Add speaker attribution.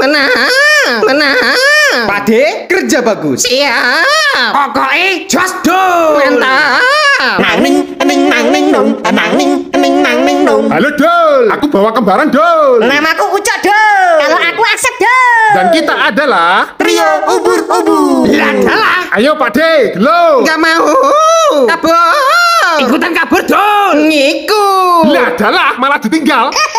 Speaker 1: Mana? Mana? Pade kerja bagus. Siap.
Speaker 2: Pokoknya just do. Mantap. Nang ning ning nang ning nung nang ning ning nang ning nung. Halo Dol, aku bawa kembaran Dol. Namaku Ucok Dol. Kalau aku
Speaker 3: Asep Dol.
Speaker 4: Dan
Speaker 5: kita adalah
Speaker 3: trio ubur-ubur. Ladalah.
Speaker 5: Ayo Pade,
Speaker 4: lo. Gak mau. Kabur. Ikutan kabur ngiku Ngikut.
Speaker 6: Ladalah malah ditinggal.